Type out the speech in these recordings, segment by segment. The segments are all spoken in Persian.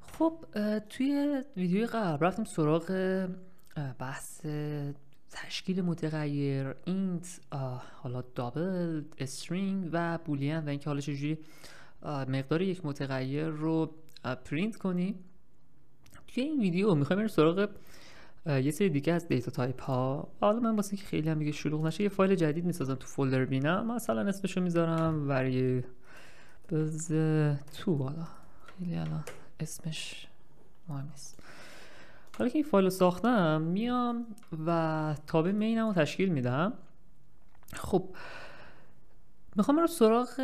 خب توی ویدیوی قبل رفتیم سراغ بحث تشکیل متغیر اینت حالا دابل استرینگ و بولین و اینکه حالا چجوری مقدار یک متغیر رو پرینت کنی توی این ویدیو میخوایم بریم سراغ یه سری دیگه از دیتا تایپ ها حالا من واسه که خیلی هم دیگه شلوغ نشه یه فایل جدید میسازم تو فولدر بینم مثلا اسمشو میذارم وری بز تو بالا خیلی الان اسمش مهم نیست حالا که این فایل رو ساختم میام و تاب مینم رو تشکیل میدم خب میخوام رو سراغ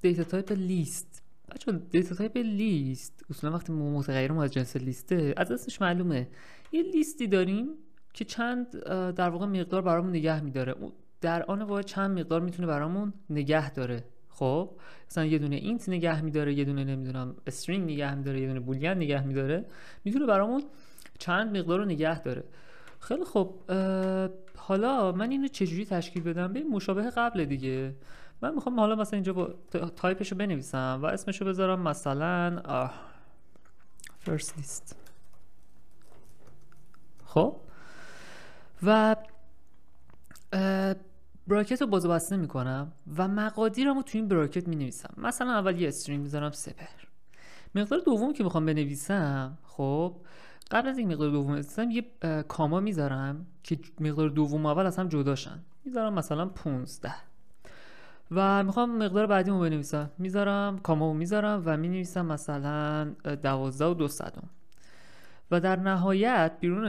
دیتا تایپ لیست بچه دیتا تایپ لیست اصلا وقتی متغیر از جنس لیسته از اسمش معلومه یه لیستی داریم که چند در واقع مقدار برامون نگه میداره در آن واقع چند مقدار میتونه برامون نگه داره خب مثلا یه دونه اینت نگه میداره یه دونه نمیدونم استرینگ نگه میداره یه دونه بولین نگه میداره میتونه برامون چند مقدار رو نگه داره خیلی خب حالا من اینو چجوری تشکیل بدم به مشابه قبل دیگه من میخوام حالا مثلا اینجا با تایپش رو بنویسم و اسمش رو بذارم مثلا آه. first list خب و براکت رو باز بسته میکنم و مقادیرم رو تو این براکت می مثلا اول یه استرینگ میذارم سپر مقدار دوم که میخوام بنویسم خب قبل از این مقدار دوم بنویسم یه کاما میذارم که مقدار دوم اول از هم جداشن میذارم مثلا 15 و میخوام مقدار بعدیمو بنویسم میذارم کامامو میذارم و مینویسم مثلا دوازده و دو و در نهایت بیرون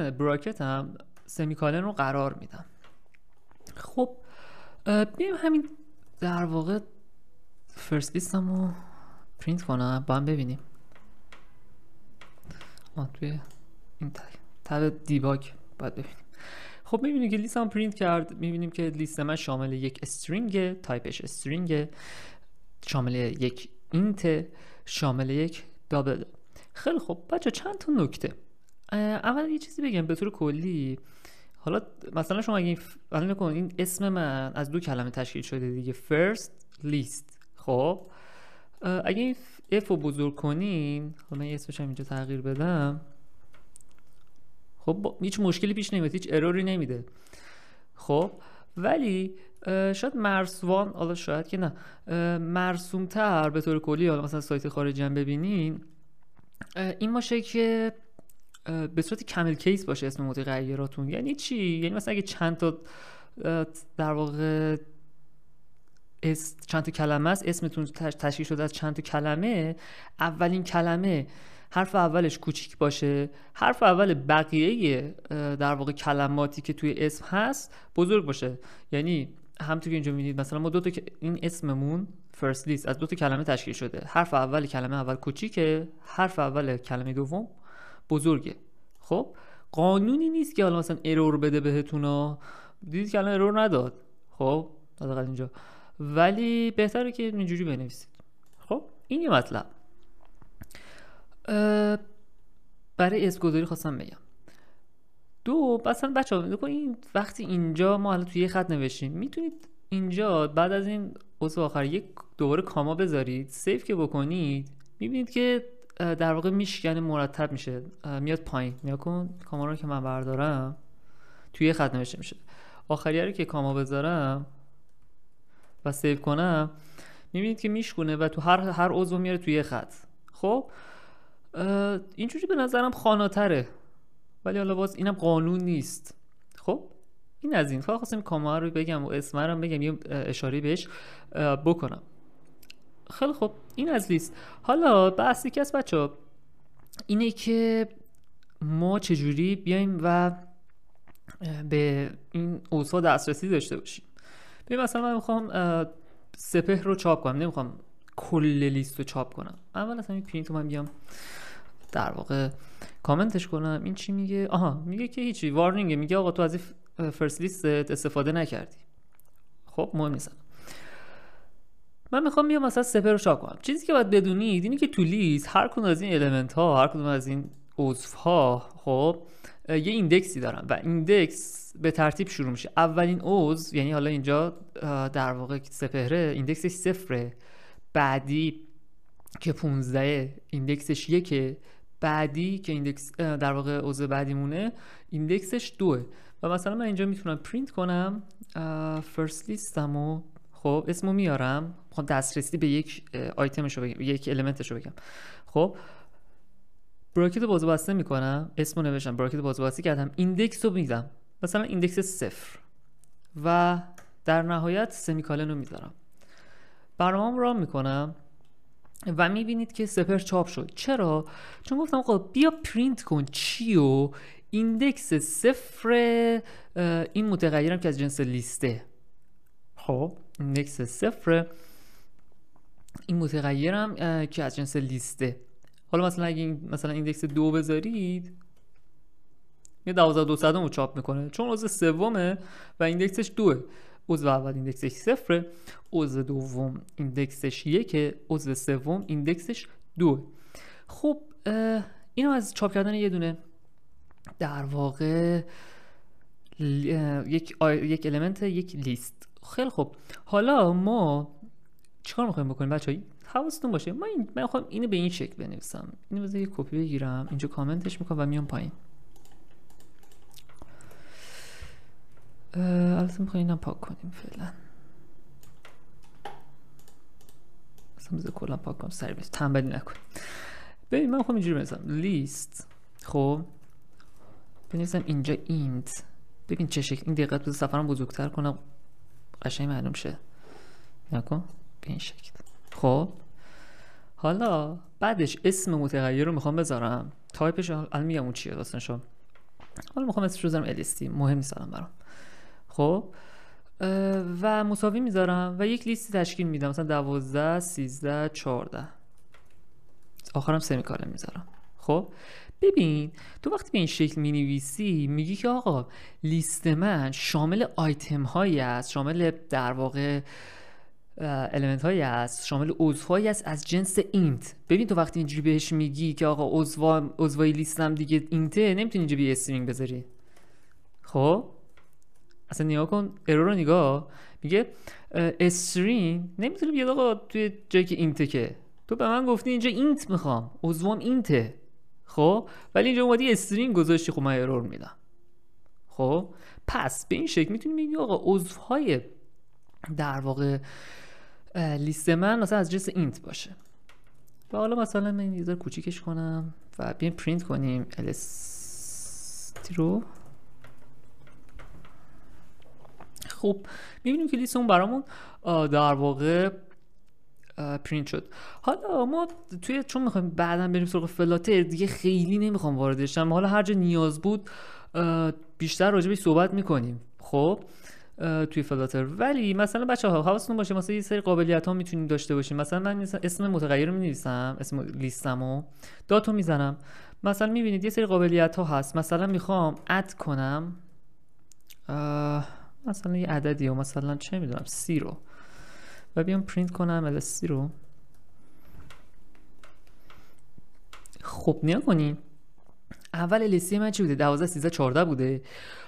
هم سمیکالن رو قرار میدم خب بیایم همین در واقع فرست لیستم رو پرینت کنم با هم ببینیم آه توی این تب دیباگ باید ببینیم خب میبینیم که هم پرینت کرد میبینیم که لیست من شامل یک استرینگ تایپش استرینگ شامل یک اینت شامل یک دابل خیلی خب بچه چند تا نکته اول یه چیزی بگم به طور کلی حالا مثلا شما اگه این اسم من از دو کلمه تشکیل شده دیگه فرست لیست خب اگه این f رو بزرگ کنین حالا من اسمش هم اینجا تغییر بدم خب هیچ مشکلی پیش نمیاد هیچ اروری نمیده خب ولی شاید مرسوان حالا شاید که نه مرسوم تر به طور کلی حالا مثلا سایت خارجی هم ببینین این باشه که به صورت کمل کیس باشه اسم متغیراتون یعنی چی یعنی مثلا اگه چند تا در واقع چند تا کلمه است اسمتون تشکیل شده از چند تا کلمه اولین کلمه حرف اولش کوچیک باشه حرف اول بقیه در واقع کلماتی که توی اسم هست بزرگ باشه یعنی هم که اینجا میدید مثلا ما دو تا این اسممون فرست لیست از دو تا کلمه تشکیل شده حرف اول کلمه اول کوچیکه حرف اول کلمه دوم بزرگه خب قانونی نیست که حالا مثلا ارور بده بهتون دیدید که الان ارور نداد خب حداقل اینجا ولی بهتره که اینجوری بنویسید خب این یه مطلب برای گذاری خواستم بگم دو مثلا بچه ها این وقتی اینجا ما حالا توی یه خط نوشتیم میتونید اینجا بعد از این عضو آخر یک دوباره کاما بذارید سیف که بکنید میبینید که در واقع میشکنه مرتب میشه میاد پایین نیا کن کاما رو که من بردارم توی یه خط نوشته میشه آخریه رو که کاما بذارم و سیف کنم میبینید که میشکونه و تو هر هر عضو میاره توی یه خط خب اینجوری به نظرم خاناتره ولی حالا باز اینم قانون نیست خب این از این خواستم کاما رو بگم و اسمه رو بگم یه اشاره بهش بکنم خیلی خب این از لیست حالا بحثی که از بچه اینه که ما چجوری بیایم و به این اوضاع دسترسی داشته باشیم ببین مثلا من میخوام سپه رو چاپ کنم نمیخوام کل لیست رو چاپ کنم اول از همین پرینت رو من بیام در واقع کامنتش کنم این چی میگه آها میگه که هیچی وارنینگ میگه آقا تو از این فرست لیست استفاده نکردی خب مهم نیست من میخوام بیام مثلا سپر رو چاپ کنم چیزی که باید بدونید اینه که تو لیست هر کدوم از این المنت ها هر کدوم از این عضو ها خب یه ایندکسی دارن و ایندکس به ترتیب شروع میشه اولین عضو یعنی حالا اینجا در واقع سپهره ایندکسش صفره بعدی که 15 ایندکسش یکه بعدی که ایندکس در واقع عضو بعدی مونه ایندکسش دوه و مثلا من اینجا میتونم پرینت کنم فرست لیستمو خب اسمو میارم میخوام خب، دسترسی به یک آیتمشو بگم یک المنتشو بگم خب براکت باز بسته میکنم اسمو نوشتم براکت باز بسته کردم ایندکس رو میدم مثلا ایندکس صفر و در نهایت سمیکالن رو میذارم برنامه را میکنم و میبینید که سپر چاپ شد چرا؟ چون گفتم آقا بیا پرینت کن چی و ایندکس صفر این متغیرم که از جنس لیسته خب ایندکس صفر این متغیرم که از جنس لیسته حالا مثلا اگه مثلا ایندکس دو بذارید یه دوازده دو رو چاپ میکنه چون عضو سومه و ایندکسش دوه عضو اول ایندکسش صفره عضو دوم ایندکسش یکه عضو سوم ایندکسش دو خب اینو از چاپ کردن یه دونه در واقع یک, یک المنت یک لیست خیلی خب حالا ما چیکار میخوایم بکنیم بچه حواستون باشه من, این... من اینو به این شکل بنویسم اینو بذار یه کپی بگیرم اینجا کامنتش میکنم و میام پایین البته میخوایم اینم پاک کنیم فعلا اصلا بذار کلا پاک کنم سری بس تنبلی نکن ببین من میخوام اینجوری بنویسم لیست خب بنویسم اینجا اینت ببین چه شکل این دقت بذار سفرم بزرگتر کنم قشنگ معلوم شه نکن به این شکل خب حالا بعدش اسم متغیر رو میخوام بذارم تایپش الان میگم اون چیه داستانشو حالا میخوام اسمش رو بذارم الیستی مهم نیست الان برام خب و مساوی میذارم و یک لیستی تشکیل میدم مثلا دوازده سیزده 14 آخرم میکاره میذارم خب ببین تو وقتی به این شکل می نویسی میگی که آقا لیست من شامل آیتم هایی است شامل در واقع المنت هایی است شامل عضوهایی است از جنس اینت ببین تو وقتی اینجوری بهش میگی که آقا عضو عضوای لیستم دیگه اینته نمیتونی اینجا بی استرینگ بذاری خب اصلا نگاه کن ارور رو نگاه میگه استرینگ نمیتونی بیاد آقا توی جایی که که تو به من گفتی اینجا اینت میخوام عضوام اینته خب ولی اینجا اومدی استرینگ گذاشتی خب من ارور میدم خب پس به این شکل میتونی بگی آقا عضوهای در واقع لیست من مثلا از جنس اینت باشه و حالا مثلا من این کوچیکش کنم و بیایم پرینت کنیم رو خب میبینیم که لیست اون برامون در واقع پرینت شد حالا ما توی چون میخوایم بعدا بریم سراغ فلاتر دیگه خیلی نمیخوام وارد حالا هر جا نیاز بود بیشتر راجبش صحبت میکنیم خب توی فلاتر ولی مثلا بچه ها حواستون باشه مثلا یه سری قابلیت ها میتونیم داشته باشیم مثلا من اسم متغیر رو مینویسم اسم لیستم و داتو میزنم مثلا میبینید یه سری قابلیت ها هست مثلا میخوام اد کنم مثلا یه عددی و مثلا چه میدونم سی رو و بیام پرینت کنم سی رو خب نیا کنیم اول LSC من چی بوده 12 13 14 بوده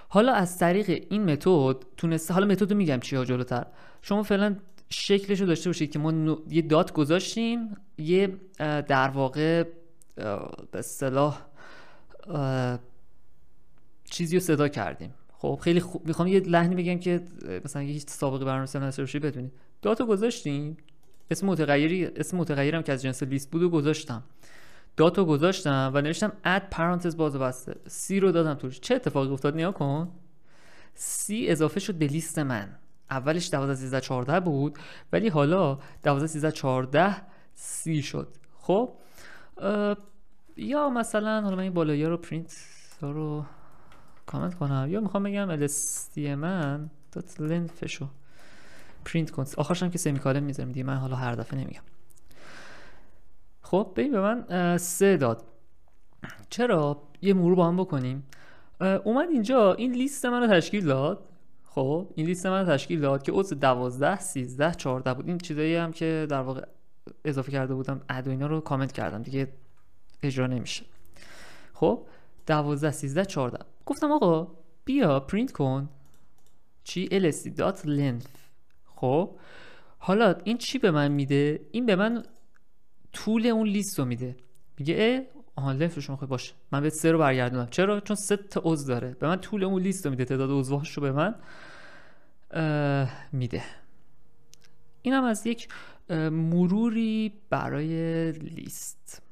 حالا از طریق این متد تونسته حالا متد رو میگم چی ها جلوتر شما فعلا شکلش رو داشته باشید که ما یه دات گذاشتیم یه در واقع به صلاح چیزی رو صدا کردیم خب خیلی خوب میخوام یه لحنی بگم که مثلا هیچ سابقه برنامه‌نویسی نداشته بدونید داتو گذاشتیم اسم متغیری اسم متغیرم که از جنس لیست بودو گذاشتم داتو گذاشتم و نوشتم اد پرانتز باز بسته سی رو دادم توش چه اتفاقی افتاد نیا کن سی اضافه شد به لیست من اولش 12 14 بود ولی حالا 12 13 14 سی شد خب یا مثلا حالا من این رو پرینت رو کامنت کنم یا میخوام بگم LSD من دات پرینت کن آخرش هم که سمیکالن میذارم دیگه من حالا هر دفعه نمیگم خب ببین به من سه داد چرا یه مرور با هم بکنیم اومد اینجا این لیست من رو تشکیل داد خب این لیست من رو تشکیل داد که عضو 12 13 14 بود این چیزایی هم که در واقع اضافه کرده بودم اد اینا رو کامنت کردم دیگه اجرا نمیشه خب 12 13 14 گفتم آقا بیا پرینت کن چی lsc.length خب حالا این چی به من میده این به من طول اون لیست رو میده میگه اه آها لفت رو خب، باشه من به سه رو برگردونم چرا چون سه تا عضو داره به من طول اون لیست رو میده تعداد عضوهاش رو به من میده اینم از یک مروری برای لیست